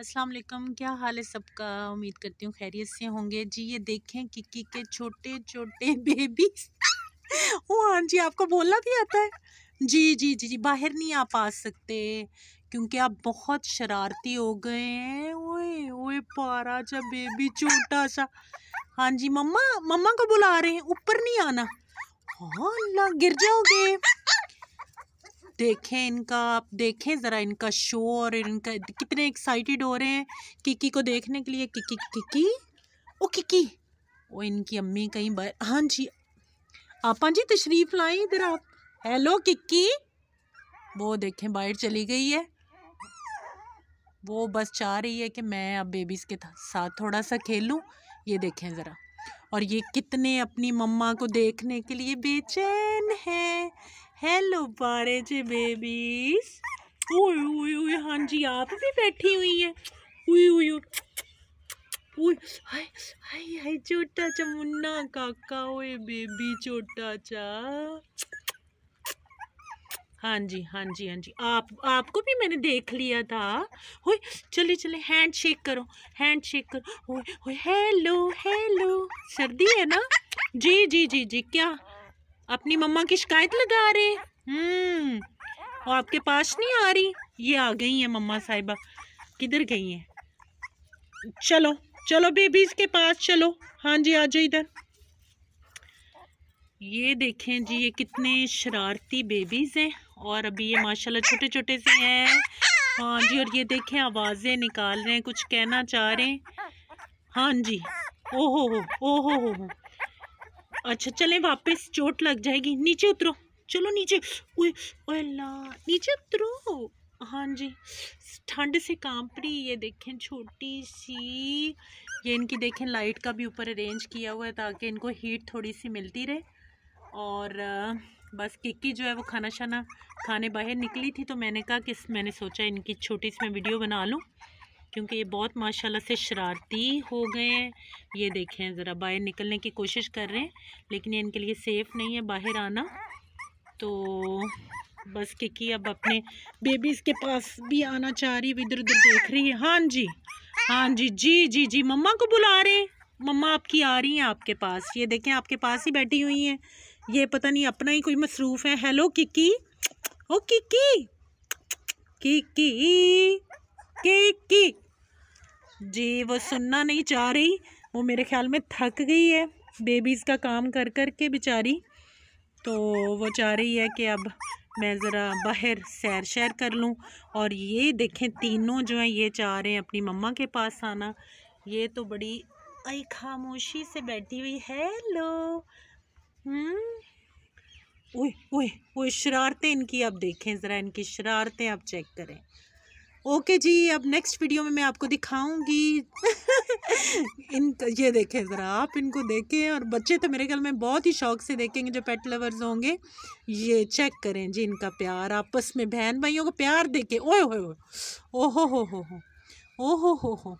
अस्सलाम वालेकुम क्या हाल है सबका उम्मीद करती हूँ खैरियत से होंगे जी ये देखें किकी के छोटे छोटे बेबी ओ हाँ जी आपको बोलना भी आता है जी जी जी जी बाहर नहीं आप आ सकते क्योंकि आप बहुत शरारती हो गए हैं ओए ओए पारा सा बेबी छोटा सा हाँ जी मम्मा मम्मा को बुला रहे हैं ऊपर नहीं आना हाँ अल्लाह गिर जाओगे देखें इनका आप देखें ज़रा इनका शो और इनका कितने एक्साइटेड हो रहे हैं किकी को देखने के लिए किकी किकी ओ किकी ओ इनकी अम्मी कहीं बाहर हाँ जी आप जी तशरीफ़ लाएं इधर आप हेलो किकी वो देखें बाहर चली गई है वो बस चाह रही है कि मैं अब बेबीज़ के साथ थोड़ा सा खेलूँ ये देखें ज़रा और ये कितने अपनी मम्मा को देखने के लिए बेचैन हैं हेलो बारे जे बेबीज ओए ओए ओए हाँ जी आप भी बैठी हुई है ओए ओए ओए हाय हाय हाय छोटा चा मुन्ना काका ओए बेबी छोटा चा हाँ जी हाँ जी हाँ जी आप आपको भी मैंने देख लिया था हो चले चले हैंड शेक करो हैंड शेक करो ओए हेलो हेलो सर्दी है ना जी जी जी जी क्या अपनी मम्मा की शिकायत लगा रहे हम्म आपके पास नहीं आ रही ये आ गई है मम्मा साहिबा किधर गई है चलो चलो बेबीज के पास चलो हाँ जी आ जाओ इधर ये देखें जी ये कितने शरारती बेबीज़ हैं और अभी ये माशाल्लाह छोटे छोटे से हैं हाँ जी और ये देखें आवाज़ें निकाल रहे हैं कुछ कहना चाह रहे हैं हाँ जी ओहो हो ओहो हो, हो, हो अच्छा चलें वापस चोट लग जाएगी नीचे उतरो चलो नीचे ओए ओए नीचे उतरो हाँ जी ठंड से कांप रही ये देखें छोटी सी ये इनकी देखें लाइट का भी ऊपर अरेंज किया हुआ है ताकि इनको हीट थोड़ी सी मिलती रहे और बस किक्की जो है वो खाना शाना खाने बाहर निकली थी तो मैंने कहा कि मैंने सोचा इनकी छोटी सी मैं वीडियो बना लूँ क्योंकि ये बहुत माशाल्लाह से शरारती हो गए हैं ये देखें ज़रा बाहर निकलने की कोशिश कर रहे हैं लेकिन ये इनके लिए सेफ़ नहीं है बाहर आना तो बस क्योंकि अब अपने बेबीज़ के पास भी आना चाह रही इधर उधर देख रही है हाँ जी हाँ जी जी जी जी मम्मा को बुला रहे हैं मम्मा आपकी आ रही हैं आपके पास ये देखें आपके पास ही बैठी हुई हैं ये पता नहीं अपना ही कोई मसरूफ़ है हेलो किकी ओ किकी किकी किकी जी वो सुनना नहीं चाह रही वो मेरे ख्याल में थक गई है बेबीज़ का काम कर कर के बेचारी तो वो चाह रही है कि अब मैं ज़रा बाहर सैर शैर कर लूँ और ये देखें तीनों जो हैं ये चाह रहे हैं अपनी मम्मा के पास आना ये तो बड़ी आई खामोशी से बैठी हुई है लो ओए हम्म। ओए ओए शरारतें इनकी आप देखें ज़रा इनकी शरारतें आप चेक करें ओके जी अब नेक्स्ट वीडियो में मैं आपको दिखाऊंगी इन ये देखें ज़रा आप इनको देखें और बच्चे तो मेरे ख्याल में बहुत ही शौक से देखेंगे जो पेट लवर्स होंगे ये चेक करें जी इनका प्यार आपस में बहन भाइयों को प्यार देखें ओए हो ओहो हो हो हो हो हो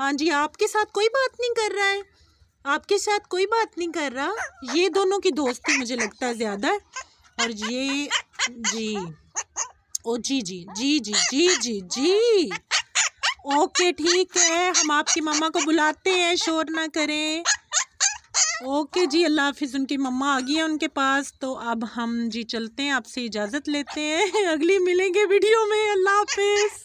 हाँ जी आपके साथ कोई बात नहीं कर रहा है आपके साथ कोई बात नहीं कर रहा ये दोनों की दोस्ती मुझे लगता है ज़्यादा और ये जी ओ जी जी जी जी जी जी जी ओके ठीक है हम आपकी मम्मा को बुलाते हैं शोर ना करें ओके जी अल्लाह हाफिज़ उनकी मम्मा आ गई है उनके पास तो अब हम जी चलते हैं आपसे इजाज़त लेते हैं अगली मिलेंगे वीडियो में अल्लाह हाफिज़